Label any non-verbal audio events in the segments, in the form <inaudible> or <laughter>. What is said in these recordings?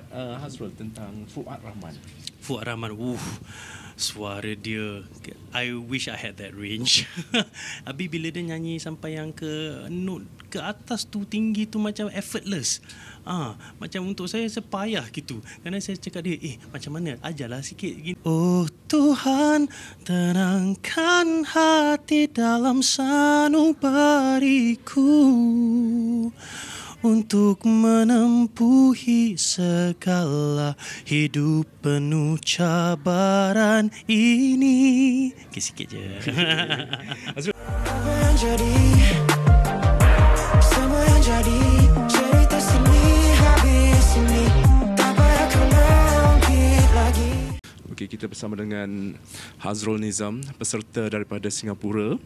pendapat uh, Hasrul tentang Fuad Rahman? Fuad Rahman, wuh, suara dia. I wish I had that range. <laughs> Abi bila dia nyanyi sampai yang ke note ke atas tu tinggi tu macam effortless. Ah, macam untuk saya sepayah gitu. Karena saya cakap dia, eh macam mana? Ajarlah sikit gini. Oh Tuhan, terangkan hati dalam sanubariku untuk menempuhi segala hidup penuh cabaran ini. Okay, sikit je. Apa yang jadi? Semua yang jadi. kita bersama dengan Hazrul Nizam peserta daripada Singapura.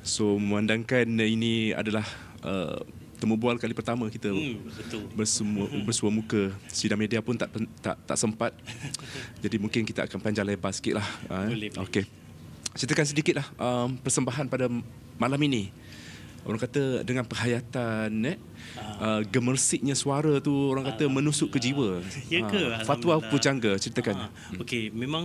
So memandangkan ini adalah uh, temubual kali pertama kita hmm, betul. bersua <laughs> bersua muka sidang media pun tak tak tak sempat <laughs> jadi mungkin kita akan panjang lebar sikitlah eh. okey ceritakan sedikitlah um, persembahan pada malam ini orang kata dengan perhayatan, eh ah. uh, gemersiknya suara tu orang kata menusuk ke jiwa. Ya ke? Uh, Fatwa Pujangga ceritakan. Uh, Okey, memang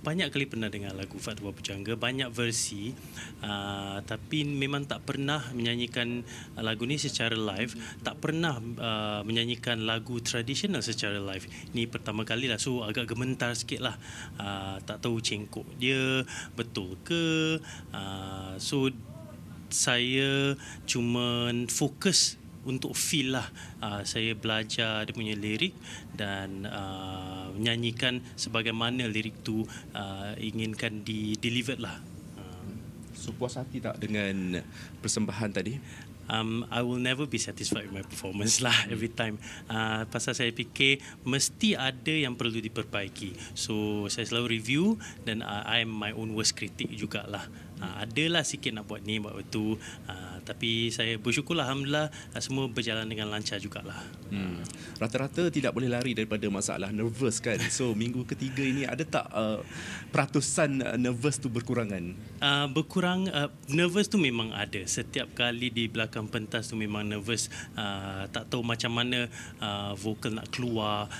banyak kali pernah dengar lagu Fatwa Pujangga, banyak versi uh, tapi memang tak pernah menyanyikan lagu ni secara live, tak pernah uh, menyanyikan lagu tradisional secara live. Ini pertama kali lah so agak gemetar sikitlah. Uh, tak tahu cengkok dia betul ke uh, so saya cuma fokus untuk feel lah uh, saya belajar dia punya lirik dan uh, ah, nyanyikan sebagaimana lirik tu uh, inginkan di delivered lah uh. so puas hati tak dengan persembahan tadi um, I will never be satisfied with my performance <laughs> lah every time. Uh, pasal saya fikir mesti ada yang perlu diperbaiki. So saya selalu review dan uh, I am my own worst critic jugalah. Uh, adalah sikit nak buat ni, buat tu. Uh, tapi saya bersyukur Alhamdulillah eh, semua berjalan dengan lancar juga lah. Hmm. Rata-rata tidak boleh lari daripada masalah nervous kan? So <laughs> minggu ketiga ini ada tak uh, peratusan eh, nervous tu berkurangan? Uh, berkurang, uh, nervous tu memang ada. Setiap kali di belakang pentas tu memang nervous. Uh, tak tahu macam mana uh, vokal nak keluar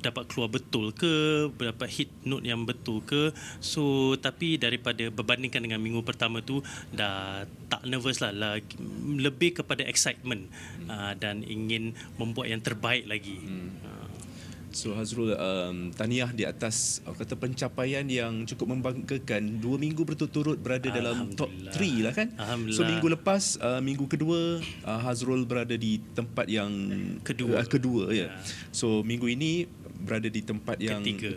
dapat keluar betul ke dapat hit note yang betul ke so tapi daripada berbandingkan dengan minggu pertama tu dah tak nervous lah, lah lebih kepada excitement hmm. uh, dan ingin membuat yang terbaik lagi hmm. So Hazrul um, tahniah di atas uh, kata pencapaian yang cukup membanggakan dua minggu berturut-turut berada dalam top 3 lah kan. So minggu lepas uh, minggu kedua uh, Hazrul berada di tempat yang kedua uh, kedua ya. Yeah. So minggu ini berada di tempat yang ketiga.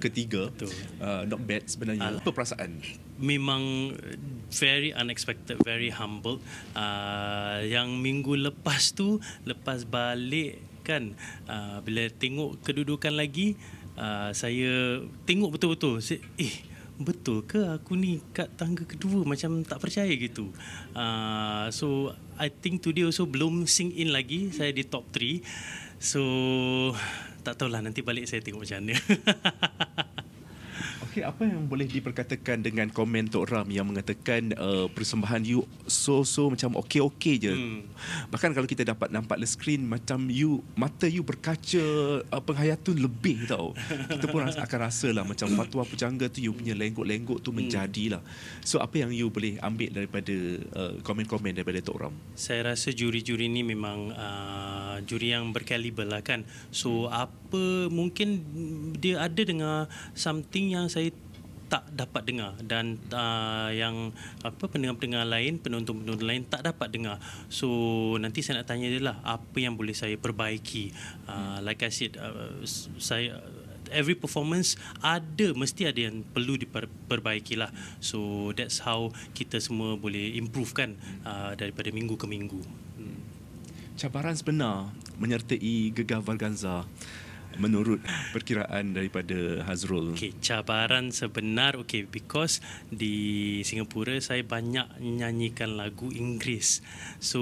ketiga. Uh, not bad sebenarnya. Uh, Apa perasaan? Memang uh, very unexpected, very humble. Uh, yang minggu lepas tu lepas balik kan uh, bila tengok kedudukan lagi uh, saya tengok betul-betul saya, eh betul ke aku ni kat tangga kedua macam tak percaya gitu uh, so I think today also belum sink in lagi saya di top 3 so tak tahulah nanti balik saya tengok macam mana <laughs> Okey, apa yang boleh diperkatakan dengan komen Tok Ram yang mengatakan uh, persembahan you so-so macam okey-okey je. Hmm. Bahkan kalau kita dapat nampak the screen macam you mata you berkaca uh, eh, penghayatan lebih tau. <laughs> Kita pun akan rasa lah macam fatwa pujangga tu you punya lenggok-lenggok tu lah. So apa yang you boleh ambil daripada uh, komen-komen daripada Tok Ram? Saya rasa juri-juri ni memang uh, juri yang berkaliber lah kan. So hmm. apa mungkin dia ada dengan something yang saya tak dapat dengar dan uh, yang apa pendengar-pendengar lain penonton-penonton lain tak dapat dengar so nanti saya nak tanya dia lah apa yang boleh saya perbaiki uh, like I said uh, saya every performance ada mesti ada yang perlu diperbaikilah so that's how kita semua boleh improve kan uh, daripada minggu ke minggu hmm. cabaran sebenar menyertai gegar Valganza menurut perkiraan daripada Hazrul? Okay, cabaran sebenar, okay, because di Singapura saya banyak nyanyikan lagu Inggeris. So,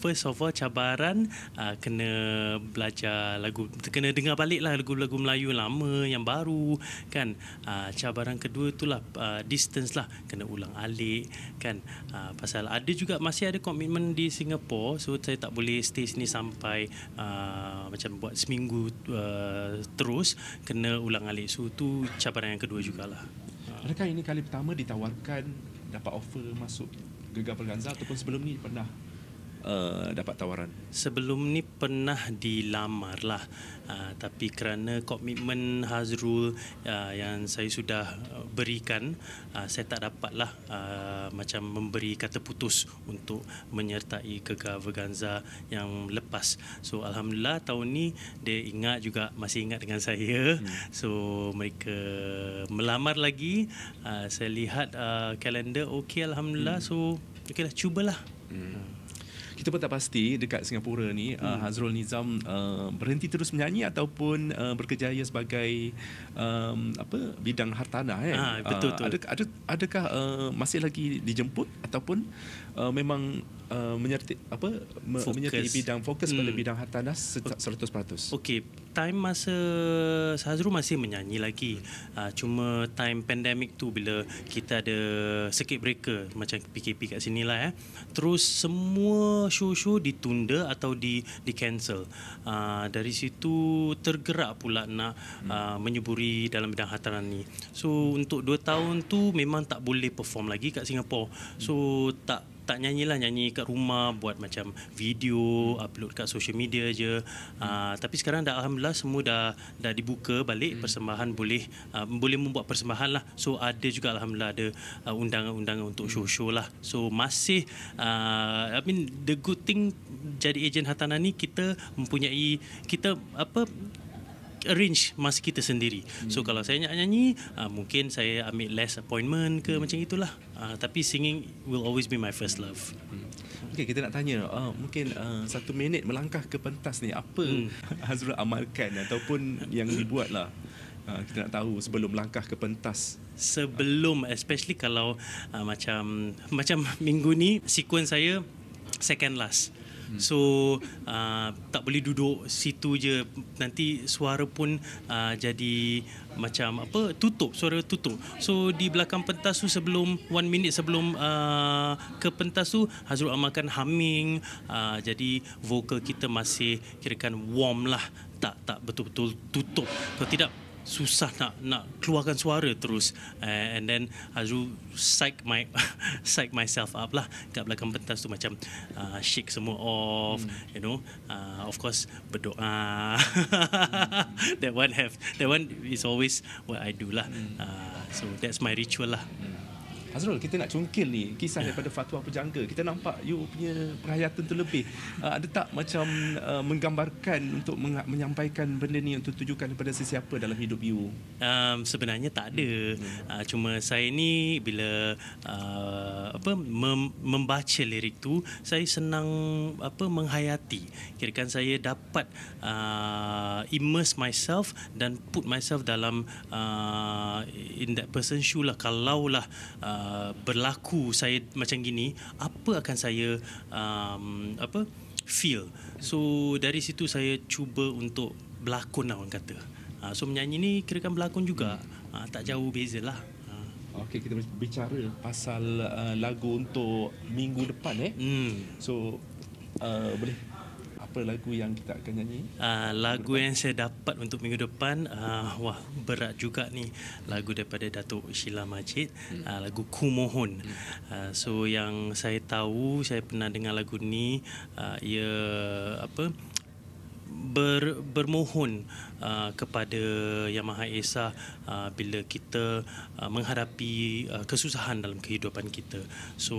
first of all, cabaran uh, kena belajar lagu, kena dengar baliklah lagu-lagu Melayu lama yang baru, kan. Uh, cabaran kedua itulah uh, ah, distance lah, kena ulang alik, kan. Uh, pasal ada juga, masih ada komitmen di Singapura, so saya tak boleh stay sini sampai uh, macam buat seminggu uh, terus kena ulang alik so tu cabaran yang kedua jugalah adakah ini kali pertama ditawarkan dapat offer masuk Gegar Perganza ataupun sebelum ni pernah Eh, dapat tawaran? Sebelum ni pernah dilamar lah. Uh, eh, tapi kerana komitmen Hazrul uh, yang saya sudah berikan, uh, saya tak dapatlah uh, macam memberi kata putus untuk menyertai Gegar Verganza yang lepas. So Alhamdulillah tahun ni dia ingat juga, masih ingat dengan saya. Hmm. So mereka melamar lagi. Uh, saya lihat uh, kalender okey Alhamdulillah. Hmm. So okeylah, cubalah. Hmm kita pun tak pasti dekat Singapura ni uh, hmm. uh, Hazrul Nizam uh, berhenti terus menyanyi ataupun uh, berkejaya sebagai um, apa bidang hartanah eh ha, betul uh, betul adakah adakah uh, masih lagi dijemput ataupun uh, memang uh, menyerti apa me, fokus. menyerti bidang fokus hmm. pada bidang hartanah 100%. Okey, time masa Sazru masih menyanyi lagi. Hmm. Uh, cuma time pandemik tu bila kita ada circuit breaker macam PKP kat sini lah eh. Terus semua show-show ditunda atau di di cancel. Uh, dari situ tergerak pula nak hmm. uh, menyuburi dalam bidang hartanah ni. So untuk 2 tahun tu memang tak boleh perform lagi kat Singapura. So tak tak nyanyi lah nyanyi kat rumah buat macam video upload kat social media je hmm. tapi sekarang dah alhamdulillah semua dah dah dibuka balik hmm. persembahan boleh uh, boleh membuat persembahan lah so ada juga alhamdulillah ada uh, ah, undangan-undangan untuk hmm. show-show lah so masih uh, I mean the good thing jadi ejen Hatana ni kita mempunyai kita apa arrange masa kita sendiri. Hmm. So kalau saya nak nyanyi, uh, mungkin saya ambil less appointment ke hmm. macam itulah. Uh, tapi singing will always be my first love. Hmm. Okay, kita nak tanya, uh, mungkin uh, satu minit melangkah ke pentas ni, apa hmm. <laughs> Azrul amalkan ataupun yang dibuat lah? Uh, kita nak tahu sebelum langkah ke pentas sebelum especially kalau uh, macam macam minggu ni sequence saya second last Hmm. So uh, tak boleh duduk situ je nanti suara pun uh, jadi macam apa tutup suara tutup. So di belakang pentas tu sebelum one minute sebelum uh, ke pentas tu Hazrul amalkan humming uh, jadi vokal kita masih kirakan warm lah tak tak betul-betul tutup. Kalau tidak susah nak nak keluarkan suara terus uh, and then Azu psych my <laughs> psych myself up lah kat belakang pentas tu macam uh, shake semua off hmm. you know uh, of course berdoa <laughs> that one have that one is always what I do lah hmm. uh, so that's my ritual lah hmm. Hazrul kita nak cungkil ni kisah yeah. daripada fatwa pejangga kita nampak you punya tu lebih uh, ada tak macam uh, menggambarkan untuk meng- menyampaikan benda ni untuk tujukan kepada sesiapa dalam hidup you um, sebenarnya tak ada hmm. uh, cuma saya ni bila uh, apa mem- membaca lirik tu saya senang apa menghayati kirakan saya dapat uh, immerse myself dan put myself dalam uh, in that person shoe lah kalau lah uh, berlaku saya macam gini apa akan saya um, apa feel so dari situ saya cuba untuk berlakon lah orang kata uh, so menyanyi ni kira kan berlakon juga uh, tak jauh beza lah uh. Okey kita bicara pasal uh, lagu untuk minggu depan eh. Hmm. So uh, boleh apa lagu yang kita akan nyanyi? Uh, lagu yang saya dapat untuk minggu depan, uh, wah berat juga ni. Lagu daripada Datuk Sheila Majid, hmm. uh, lagu Kumohon. Hmm. Uh, so yang saya tahu, saya pernah dengar lagu ni, uh, ia apa? Ber, bermohon uh, kepada Yang Maha Esa uh, bila kita uh, menghadapi uh, kesusahan dalam kehidupan kita. So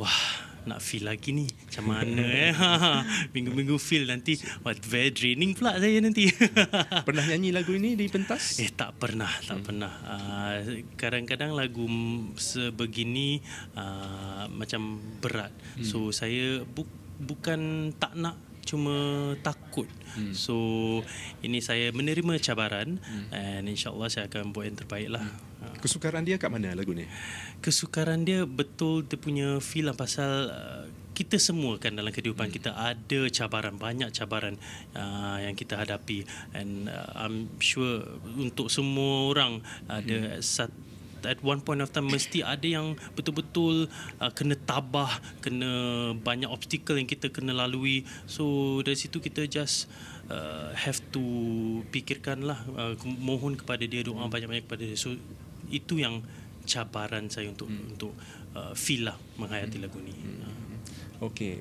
wah nak feel lagi ni macam mana <laughs> eh. <laughs> Minggu-minggu feel nanti. What, very draining pula saya nanti. <laughs> pernah nyanyi lagu ini di pentas? Eh, tak pernah. Tak hmm. pernah. Uh, kadang-kadang lagu sebegini uh, macam berat. Hmm. So, saya bu- bukan tak nak cuma takut. Hmm. So ini saya menerima cabaran hmm. and insyaallah saya akan buat yang terbaiklah. Hmm. Ah. Kesukaran dia kat mana lagu ni? Kesukaran dia betul dia punya feel lah pasal kita semua kan dalam kehidupan hmm. kita ada cabaran banyak cabaran uh, yang kita hadapi and uh, I'm sure untuk semua orang ada hmm. satu at one point of time mesti ada yang betul-betul uh, kena tabah kena banyak obstacle yang kita kena lalui so dari situ kita just uh, have to fikirkanlah uh, mohon kepada dia doa hmm. banyak-banyak kepada dia so itu yang cabaran saya untuk hmm. untuk uh, feel lah menghayati hmm. lagu ni hmm. Okey,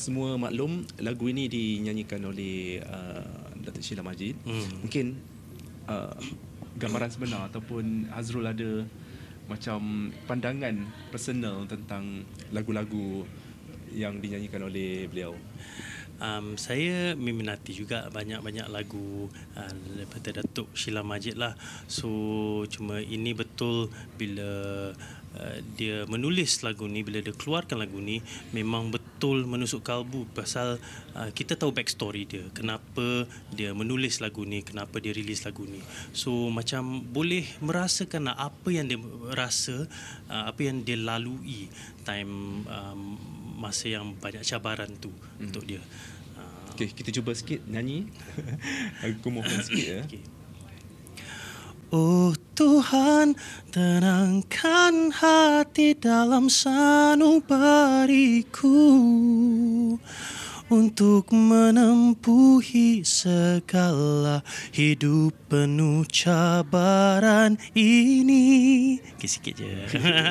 semua maklum lagu ini dinyanyikan oleh uh, Datuk Sheila Majid. Hmm. Mungkin uh, gambaran sebenar ataupun Azrul ada macam pandangan personal tentang lagu-lagu yang dinyanyikan oleh beliau. Um, saya meminati juga banyak-banyak lagu uh, daripada Datuk Sheila Majid lah. So cuma ini betul bila Eh, dia menulis lagu ni bila dia keluarkan lagu ni memang betul menusuk kalbu pasal uh, kita tahu backstory dia kenapa dia menulis lagu ni kenapa dia rilis lagu ni so macam boleh merasakan lah apa yang dia rasa uh, apa yang dia lalui time um, masa yang banyak cabaran tu hmm. untuk dia uh, okey kita cuba sikit nyanyi <laughs> aku mohon sikit ya okay. Oh Tuhan, tenangkan hati dalam sanubariku untuk menempuhi segala hidup penuh cabaran ini. Okay, sikit je.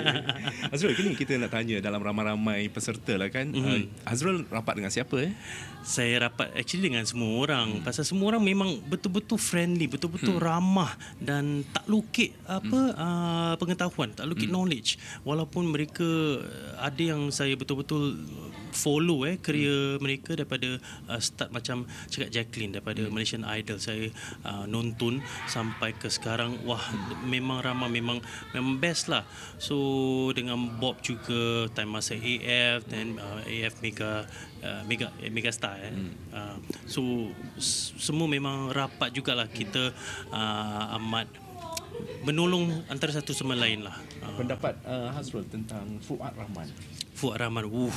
<laughs> Azrul, kini kita nak tanya dalam ramai-ramai peserta lah kan. Mm-hmm. Uh, Azrul rapat dengan siapa eh? Saya rapat actually dengan semua orang. Hmm. Pasal semua orang memang betul-betul friendly, betul-betul hmm. ramah dan tak lukit apa hmm. uh, pengetahuan, tak lukit hmm. knowledge. Walaupun mereka ada yang saya betul-betul follow eh, kerja hmm. mereka mereka daripada uh, start macam cakap Jacqueline daripada hmm. Malaysian Idol saya uh, nonton sampai ke sekarang wah memang ramah memang memang best lah so dengan Bob juga time masa AF dan uh, AF Mega Uh, mega eh, mega star eh. Hmm. Uh, so semua memang rapat jugalah kita uh, amat menolong antara satu sama lain lah. Uh. Pendapat uh, Hasrul tentang Fuad Rahman. Fuad Rahman. Uh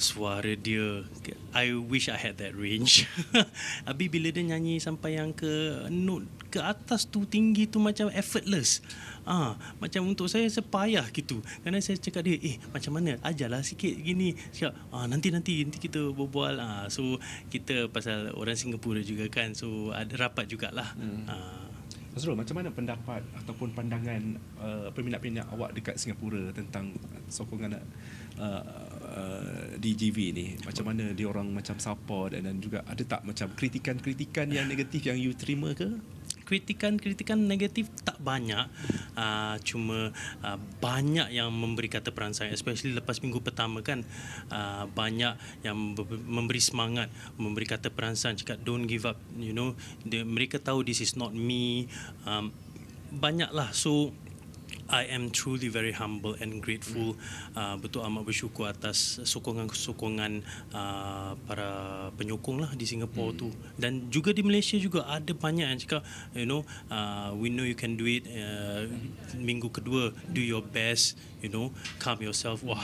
suara dia I wish I had that range <laughs> Abi bila dia nyanyi sampai yang ke note ke atas tu tinggi tu macam effortless Ah, Macam untuk saya sepayah gitu Karena saya cakap dia eh macam mana ajalah sikit gini Cakap ah, nanti nanti nanti kita berbual ah, So kita pasal orang Singapura juga kan So ada rapat jugalah hmm. ha, Azrul, macam mana pendapat ataupun pandangan uh, peminat-peminat awak dekat Singapura tentang sokongan uh, uh, DGV ni? Macam mana diorang macam support dan juga ada tak macam kritikan-kritikan yang negatif yang you terima ke? Kritikan-kritikan negatif tak banyak uh, cuma uh, banyak yang memberi kata peran saya especially lepas minggu pertama kan uh, banyak yang memberi semangat memberi kata peran saya cakap don't give up you know the, mereka tahu this is not me um, banyaklah so I am truly very humble and grateful hmm. uh, betul amat bersyukur atas sokongan-sokongan uh, para penyokong lah di Singapura mm. tu dan juga di Malaysia juga ada banyak yang cakap you know uh, we know you can do it uh, minggu kedua do your best you know calm yourself wah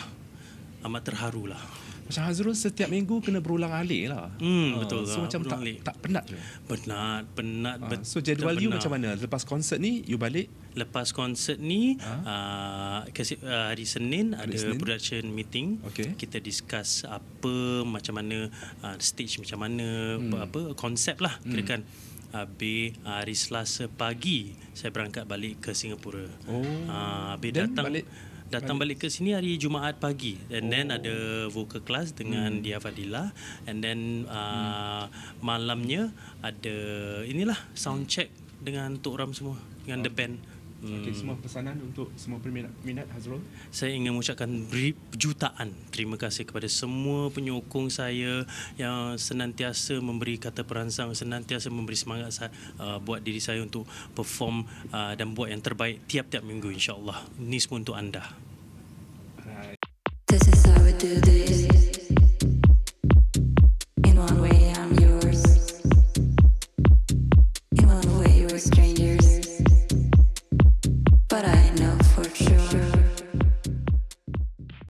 amat terharulah macam Hazrul setiap minggu kena berulang alik lah. Hmm, uh, betul lah. So ah, macam tak, alik. tak penat je. Penat, penat. Uh, so jadual you macam mana? Lepas konsert ni, you balik? Lepas konsert ni, huh? uh, hari Senin hari ada Senin? production meeting. Okay. Kita discuss apa, macam mana, uh, stage macam mana, hmm. apa, apa konsep lah. Hmm. Kira kan. Habis hari Selasa pagi, saya berangkat balik ke Singapura. Oh. Uh, habis Then, datang. Balik? datang balik ke sini hari Jumaat pagi and oh. then ada vocal class dengan hmm. Dia Fadila and then hmm. uh, hmm. malamnya ada inilah sound check dengan Tok Ram semua dengan oh. the band Okay, semua hmm. pesanan untuk semua peminat Hazrul. Saya ingin mengucapkan jutaan terima kasih kepada semua penyokong saya yang senantiasa memberi kata perangsang, senantiasa memberi semangat saya, uh, buat diri saya untuk perform uh, dan buat yang terbaik tiap-tiap minggu insya-Allah. Ini semua untuk anda. This is how we do this.